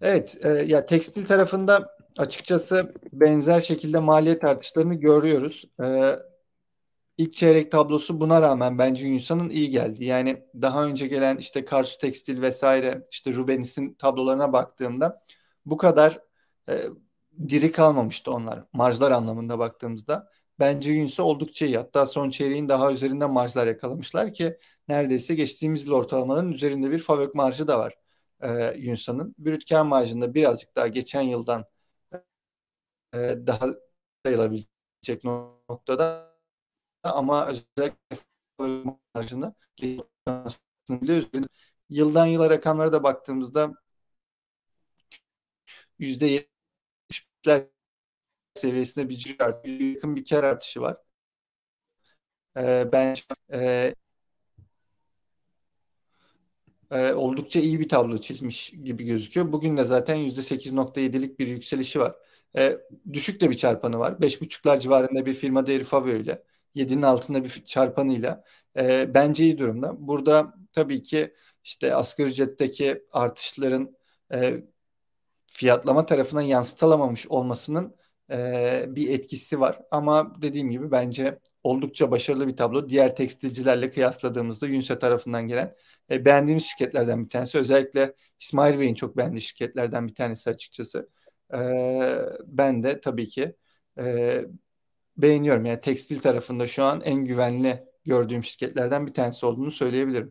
Evet, e, ya tekstil tarafında açıkçası benzer şekilde maliyet artışlarını görüyoruz. E, ilk çeyrek tablosu buna rağmen bence Yunsan'ın iyi geldi. Yani daha önce gelen işte Karsu Tekstil vesaire işte Rubenis'in tablolarına baktığımda bu kadar e, diri kalmamıştı onlar marjlar anlamında baktığımızda. Bence Yunsa oldukça iyi. Hatta son çeyreğin daha üzerinde marjlar yakalamışlar ki neredeyse geçtiğimiz yıl ortalamaların üzerinde bir fabrik marjı da var e, Yunsa'nın. Brüt kar marjında birazcık daha geçen yıldan e, daha sayılabilecek noktada ama özellikle marjında yıldan yıla rakamlara da baktığımızda yüzde seviyesinde bir ciro yakın bir kar artışı var. E, ben e, e, oldukça iyi bir tablo çizmiş gibi gözüküyor. Bugün de zaten %8.7'lik bir yükselişi var. E, düşük de bir çarpanı var. 5.5'lar civarında bir firma değeri Favio ile 7'nin altında bir çarpanıyla e, bence iyi durumda. Burada tabii ki işte asgari ücretteki artışların e, fiyatlama tarafına yansıtılamamış olmasının e, bir etkisi var. Ama dediğim gibi bence oldukça başarılı bir tablo. Diğer tekstilcilerle kıyasladığımızda Yunse tarafından gelen e, beğendiğimiz şirketlerden bir tanesi. Özellikle İsmail Bey'in çok beğendiği şirketlerden bir tanesi açıkçası. E, ben de tabii ki e, beğeniyorum. Yani tekstil tarafında şu an en güvenli gördüğüm şirketlerden bir tanesi olduğunu söyleyebilirim.